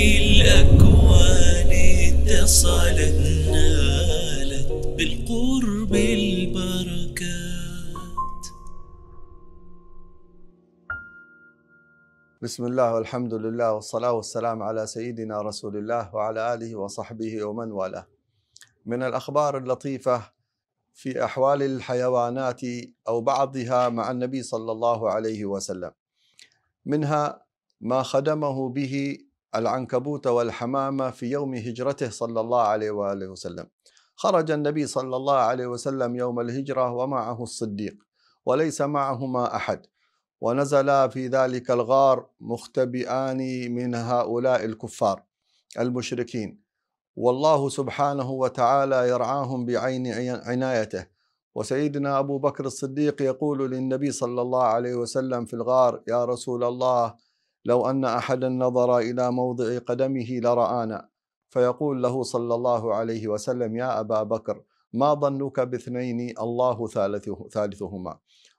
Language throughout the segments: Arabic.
الأكوان اتصلت نالت بالقرب البركات بسم الله والحمد لله والصلاة والسلام على سيدنا رسول الله وعلى آله وصحبه ومن والاه من الأخبار اللطيفة في أحوال الحيوانات أو بعضها مع النبي صلى الله عليه وسلم منها ما خدمه به العنكبوت والحمامة في يوم هجرته صلى الله عليه وآله وسلم خرج النبي صلى الله عليه وسلم يوم الهجرة ومعه الصديق وليس معهما أحد ونزلا في ذلك الغار مختبئان من هؤلاء الكفار المشركين والله سبحانه وتعالى يرعاهم بعين عنايته وسيدنا أبو بكر الصديق يقول للنبي صلى الله عليه وسلم في الغار يا رسول الله لو أن أحدا نظر إلى موضع قدمه لرآنا فيقول له صلى الله عليه وسلم يا أبا بكر ما ظنك باثنين الله ثالثه ثالثهما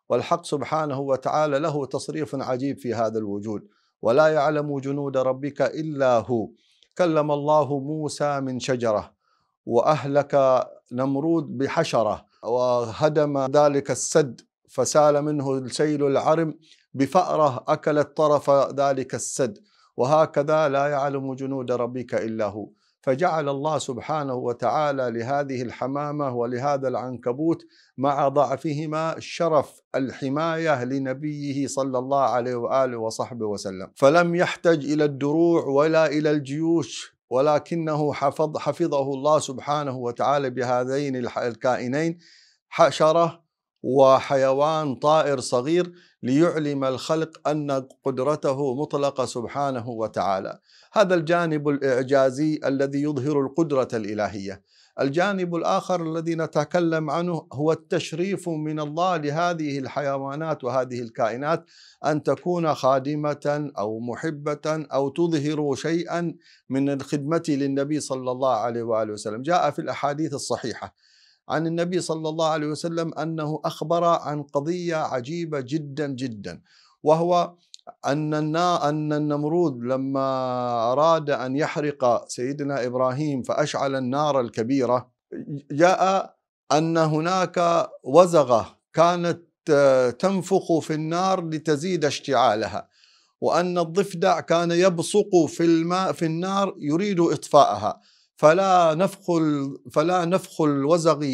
والحق سبحانه وتعالى له تصريف عجيب في هذا الوجود ولا يعلم جنود ربك إلا هو كلم الله موسى من شجرة وأهلك نمرود بحشرة وهدم ذلك السد فسال منه السيل العرم بفأرة أكلت طرف ذلك السد وهكذا لا يعلم جنود ربك إلا هو فجعل الله سبحانه وتعالى لهذه الحمامة ولهذا العنكبوت مع ضعفهما شرف الحماية لنبيه صلى الله عليه وآله وصحبه وسلم فلم يحتج إلى الدروع ولا إلى الجيوش ولكنه حفظ حفظه الله سبحانه وتعالى بهذين الكائنين حشره وحيوان طائر صغير ليعلم الخلق ان قدرته مطلقه سبحانه وتعالى هذا الجانب الاعجازي الذي يظهر القدره الالهيه الجانب الاخر الذي نتكلم عنه هو التشريف من الله لهذه الحيوانات وهذه الكائنات ان تكون خادمه او محبه او تظهر شيئا من الخدمه للنبي صلى الله عليه واله وسلم جاء في الاحاديث الصحيحه عن النبي صلى الله عليه وسلم انه اخبر عن قضيه عجيبه جدا جدا وهو ان ان النمرود لما اراد ان يحرق سيدنا ابراهيم فاشعل النار الكبيره جاء ان هناك وزغه كانت تنفخ في النار لتزيد اشتعالها وان الضفدع كان يبصق في الماء في النار يريد اطفاءها فلا نفخ فلا نفخ الوزغ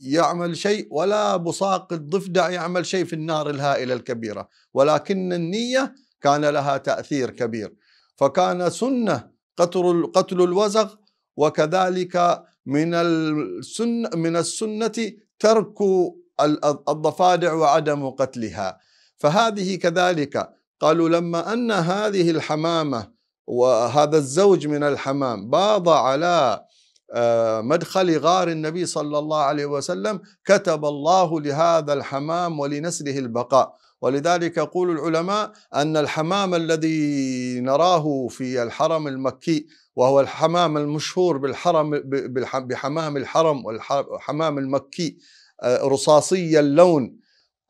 يعمل شيء ولا بصاق الضفدع يعمل شيء في النار الهائله الكبيره ولكن النيه كان لها تاثير كبير فكان سنه قتل قتل الوزغ وكذلك من السن من السنه ترك الضفادع وعدم قتلها فهذه كذلك قالوا لما ان هذه الحمامه وهذا الزوج من الحمام باض على آه، مدخل غار النبي صلى الله عليه وسلم كتب الله لهذا الحمام ولنسله البقاء ولذلك يقول العلماء أن الحمام الذي نراه في الحرم المكي وهو الحمام المشهور بالحرم بحمام الحرم والحمام المكي آه، رصاصي اللون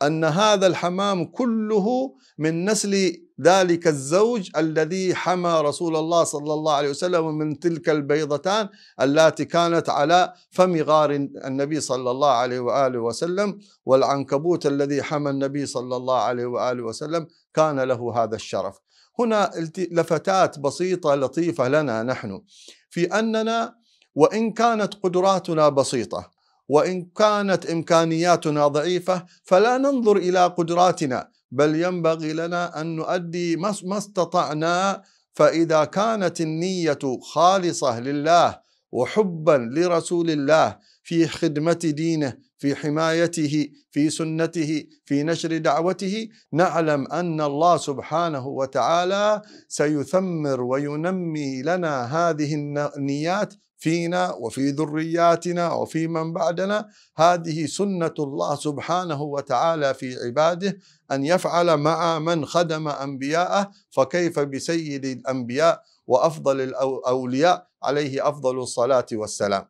أن هذا الحمام كله من نسل ذلك الزوج الذي حمى رسول الله صلى الله عليه وسلم من تلك البيضتان اللاتي كانت على فم غار النبي صلى الله عليه وآله وسلم والعنكبوت الذي حمى النبي صلى الله عليه وآله وسلم كان له هذا الشرف هنا لفتات بسيطة لطيفة لنا نحن في أننا وإن كانت قدراتنا بسيطة وان كانت امكانياتنا ضعيفه فلا ننظر الى قدراتنا بل ينبغي لنا ان نؤدي ما استطعنا فاذا كانت النيه خالصه لله وحبا لرسول الله في خدمه دينه في حمايته في سنته في نشر دعوته نعلم ان الله سبحانه وتعالى سيثمر وينمي لنا هذه النيات فينا وفي ذرياتنا وفي من بعدنا هذه سنه الله سبحانه وتعالى في عباده ان يفعل مع من خدم انبياءه فكيف بسيد الانبياء وافضل الاولياء عليه افضل الصلاه والسلام.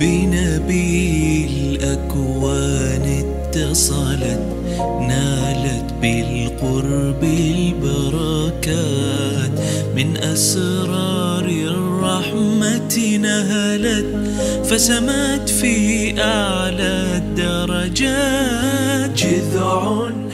بنبي الاكوان اتصلت نالت بالقرب البركات من اسرار الرحمن رحمتي نهلت فسمت في أعلى الدرجات جذع